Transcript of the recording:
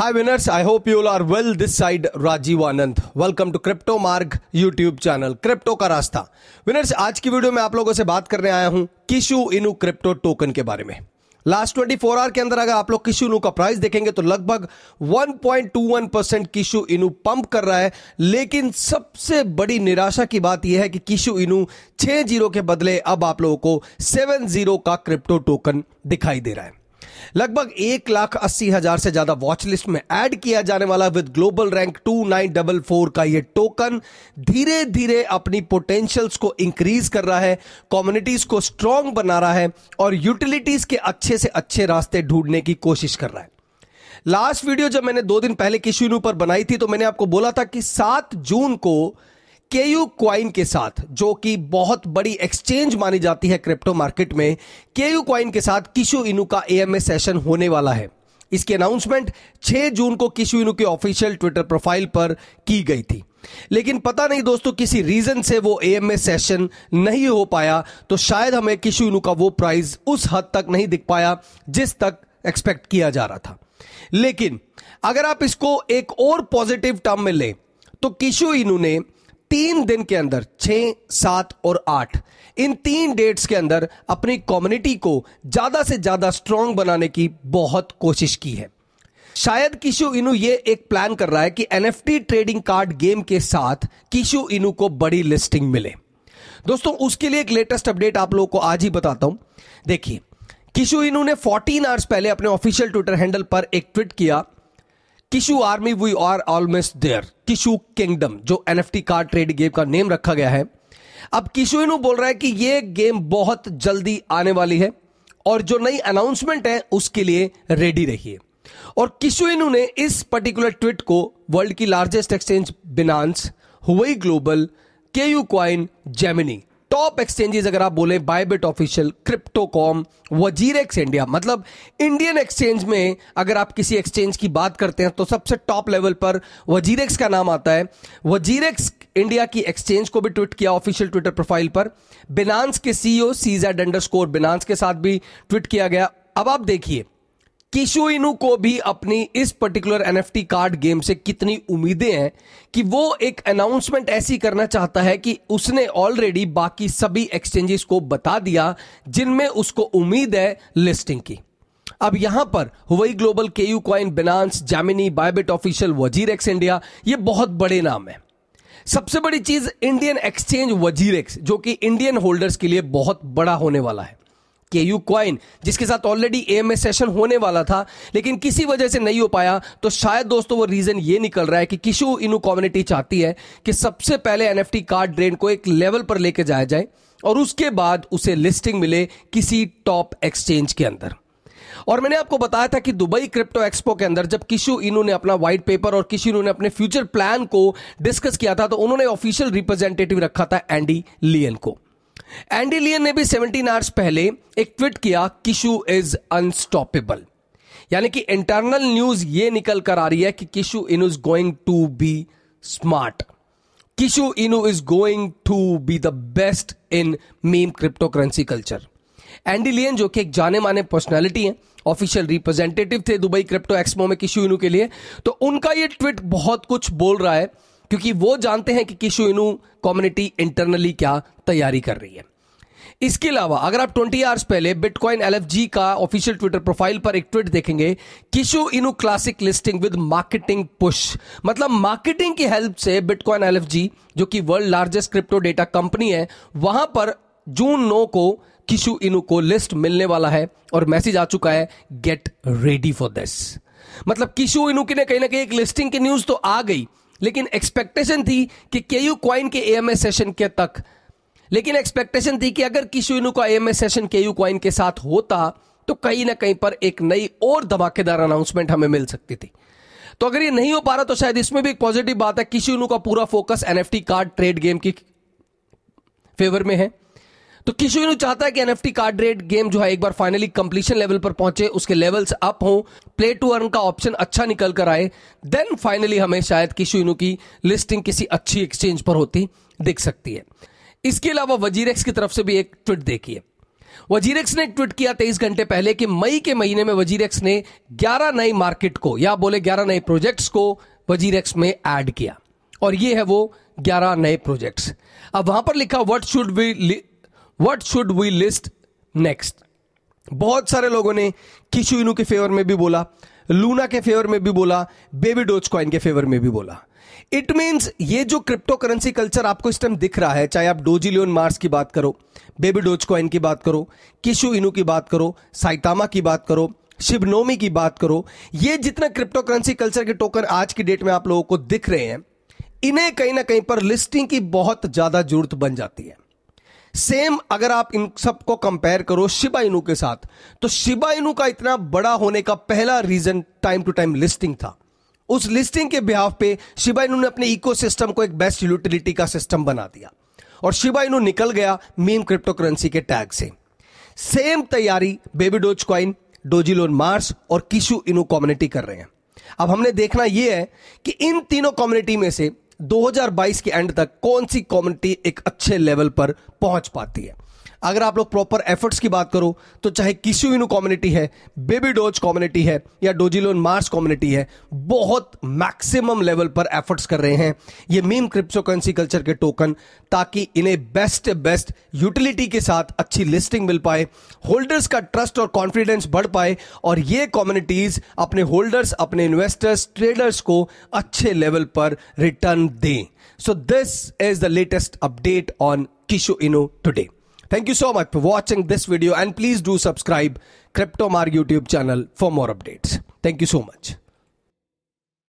Hi winners, I hope you all are well. This side Rajiv Anand. Welcome to Crypto Marg YouTube channel. Crypto का रास्ता winners आज की video में आप लोगों से बात करने आया हूं किशु इनू क्रिप्टो टोकन के बारे में लास्ट ट्वेंटी फोर आवर के अंदर अगर आप लोग किशु इनू का प्राइस देखेंगे तो लगभग 1.21 परसेंट किशु इनू पंप कर रहा है लेकिन सबसे बड़ी निराशा की बात यह है कि किशु इनू छह जीरो के बदले अब आप लोगों को सेवन जीरो का क्रिप्टो टोकन दिखाई दे रहा है लगभग एक लाख अस्सी हजार से ज्यादा वॉच लिस्ट में ऐड किया जाने वाला with global rank two nine double four का ये टोकन धीरे धीरे अपनी पोटेंशियल्स को इंक्रीज कर रहा है कम्युनिटीज को स्ट्रांग बना रहा है और यूटिलिटीज के अच्छे से अच्छे रास्ते ढूंढने की कोशिश कर रहा है लास्ट वीडियो जब मैंने दो दिन पहले किसी पर बनाई थी तो मैंने आपको बोला था कि सात जून को केयू क्वाइन के साथ जो कि बहुत बड़ी एक्सचेंज मानी जाती है क्रिप्टो मार्केट में केयू क्वाइन के साथ किशु इनु का एएमए सेशन होने वाला है इसकी अनाउंसमेंट 6 जून को किशु इनु के ऑफिशियल ट्विटर प्रोफाइल पर की गई थी लेकिन पता नहीं दोस्तों किसी रीजन से वो एएमए सेशन नहीं हो पाया तो शायद हमें किशु इनु का वो प्राइस उस हद तक नहीं दिख पाया जिस तक एक्सपेक्ट किया जा रहा था लेकिन अगर आप इसको एक और पॉजिटिव टर्म में लें तो किशु इनू ने तीन दिन के अंदर छ सात और आठ इन तीन डेट्स के अंदर अपनी कम्युनिटी को ज़्यादा से ज़्यादा स्ट्रॉन्ग बनाने की बहुत कोशिश की है शायद किशु इनू ये एक प्लान कर रहा है कि एन ट्रेडिंग कार्ड गेम के साथ किशु इनू को बड़ी लिस्टिंग मिले दोस्तों उसके लिए एक लेटेस्ट अपडेट आप लोगों को आज ही बताता हूं देखिए किशु इनू ने 14 आवर्स पहले अपने ऑफिशियल ट्विटर हैंडल पर एक ट्वीट किया Kishu army we are almost there Kishu kingdom जो N F card trade game का नेम रखा गया है अब किशु बोल रहा है कि यह गेम बहुत जल्दी आने वाली है और जो नई अनाउंसमेंट है उसके लिए रेडी रहिए और किशु ने इस पर्टिकुलर ट्वीट को वर्ल्ड की largest exchange Binance Huobi global KuCoin Gemini top exchanges अगर आप बोले Bybit official crypto com X India मतलब इंडियन एक्सचेंज में अगर आप किसी एक्सचेंज की बात करते हैं तो सबसे टॉप लेवल पर वजीरेक्स का नाम आता है वजीरेक्स इंडिया की एक्सचेंज को भी ट्वीट किया ऑफिशियल ट्विटर प्रोफाइल पर बिनांस के सीईओ सीजेड स्कोर बिनांस के साथ भी ट्वीट किया गया अब आप देखिए किशु इनू को भी अपनी इस पर्टिकुलर एनएफटी कार्ड गेम से कितनी उम्मीदें हैं कि वो एक अनाउंसमेंट ऐसी करना चाहता है कि उसने ऑलरेडी बाकी सभी एक्सचेंजेस को बता दिया जिनमें उसको उम्मीद है लिस्टिंग की अब यहां पर हुई global KuCoin Binance Gemini Bybit official WazirX India ये बहुत बड़े नाम है सबसे बड़ी चीज इंडियन एक्सचेंज एक्स जो कि इंडियन होल्डर्स के लिए बहुत बड़ा होने वाला है के यू क्वाइन जिसके साथ ऑलरेडी एम सेशन होने वाला था लेकिन किसी वजह से नहीं हो पाया तो शायद दोस्तों वो रीजन ये निकल रहा है कि किशु इनू कम्युनिटी चाहती है कि सबसे पहले एनएफटी कार्ड ड्रेन को एक लेवल पर लेके जाया जाए और उसके बाद उसे लिस्टिंग मिले किसी टॉप एक्सचेंज के अंदर और मैंने आपको बताया था कि दुबई क्रिप्टो एक्सपो के अंदर जब किशु इनू ने अपना व्हाइट पेपर और किशु इनू ने अपने फ्यूचर प्लान को डिस्कस किया था तो उन्होंने ऑफिशियल रिप्रेजेंटेटिव रखा था एंडी लियन को एंडी लियन ने भी 17 आवर्स पहले एक ट्वीट किया किशु इज अनस्टॉपेबल यानी कि इंटरनल न्यूज ये निकल कर आ रही है कि Kishu Inu is going to be smart Kishu Inu is going to be the best in meme crypto currency culture Andy Lian जो कि एक जाने माने पर्सनैलिटी है ऑफिशियल रिप्रेजेंटेटिव थे दुबई क्रिप्टो एक्सपो में किशु इनू के लिए तो उनका ये ट्वीट बहुत कुछ बोल रहा है क्योंकि वो जानते हैं कि किशु इनू कम्युनिटी इंटरनली क्या तैयारी कर रही है इसके अलावा अगर आप 20 आवर्स पहले बिटकॉइन एल का ऑफिशियल ट्विटर प्रोफाइल पर एक ट्वीट देखेंगे Kishu Inu classic listing with marketing push मतलब मार्केटिंग की हेल्प से बिटकॉइन एल जो कि world largest crypto data company है वहां पर जून नौ को किशु इनू को लिस्ट मिलने वाला है और मैसेज आ चुका है गेट रेडी फॉर दिस मतलब किशु इनू की ने कहीं ना कहीं एक लिस्टिंग की न्यूज तो आ गई लेकिन एक्सपेक्टेशन थी कि के यू क्वाइन के ए सेशन के तक लेकिन एक्सपेक्टेशन थी कि अगर किशोइनू का a session KuCoin के साथ होता तो कहीं ना कहीं पर एक नई और धमाकेदार अनाउंसमेंट हमें मिल सकती थी तो अगर ये नहीं हो पा रहा तो शायद इसमें भी एक पॉजिटिव बात है किशोइनू का पूरा focus NFT card trade game की फेवर में है तो किशोर चाहता है कि एनएफटी कार्ड रेट गेम जो है एक बार फाइनली कंप्लीशन लेवल पर पहुंचे उसके लेवल्स अप हो प्ले टू अर्न का ऑप्शन अच्छा निकल कर आए देन फाइनली हमें शायद किशोर की लिस्टिंग किसी अच्छी एक्सचेंज पर होती दिख सकती है इसके अलावा वजीरेक्स की तरफ से भी एक ट्वीट देखिए वजीरेक्स ने ट्वीट किया तेईस घंटे पहले कि मई के महीने में वजीरेक्स ने ग्यारह नई मार्केट को या बोले ग्यारह नए प्रोजेक्ट्स को वजीरेक्स में ऐड किया और ये है वो ग्यारह नए प्रोजेक्ट्स अब वहां पर लिखा what should be what should we list next बहुत सारे लोगों ने किशु इनू के फेवर में भी बोला लूना के फेवर में भी बोला बेबी डोज कॉइन के फेवर में भी बोला इट मीन्स ये जो क्रिप्टो करेंसी कल्चर आपको इस टाइम दिख रहा है चाहे आप डोजी लियोन मार्स की बात करो बेबी डोज कॉइन की बात करो किशु इनू की बात करो साइतामा की बात करो शिवनोमी की बात करो ये जितना क्रिप्टो करेंसी कल्चर के टोकन आज की डेट में आप लोगों को दिख रहे हैं इन्हें कहीं ना कहीं पर लिस्टिंग की बहुत ज्यादा जरूरत बन जाती है सेम अगर आप इन सबको कंपेयर करो शिबा इनू के साथ तो शिबा इनू का इतना बड़ा होने का पहला reason time to time listing था उस लिस्टिंग के बिहाफ पे शिबा इनू ने अपने इकोसिस्टम को एक बेस्ट यूटिलिटी का सिस्टम बना दिया और शिबा इनू निकल गया मीम क्रिप्टो करेंसी के टैग से सेम तैयारी baby doge coin Dogelon Mars और किशु इनू कम्युनिटी कर रहे हैं अब हमने देखना यह है कि इन तीनों कम्युनिटी में से 2022 के एंड तक कौन सी कम्युनिटी एक अच्छे लेवल पर पहुंच पाती है अगर आप लोग प्रॉपर एफर्ट्स की बात करो तो चाहे किसी इनू कम्युनिटी है बेबी डोज कम्युनिटी है या डोजिलोन मार्स कम्युनिटी है बहुत मैक्सिमम लेवल पर एफर्ट्स कर रहे हैं ये मीम क्रिप्टो करेंसी कल्चर के टोकन ताकि इन्हें बेस्ट बेस्ट यूटिलिटी के साथ अच्छी लिस्टिंग मिल पाए होल्डर्स का ट्रस्ट और कॉन्फिडेंस बढ़ पाए और ये कम्युनिटीज अपने होल्डर्स अपने इन्वेस्टर्स ट्रेडर्स को अच्छे लेवल पर रिटर्न दें so this is the latest update on Kishu Inu today Thank you so much for watching this video and please do subscribe Crypto Cryptomar YouTube channel for more updates. Thank you so much.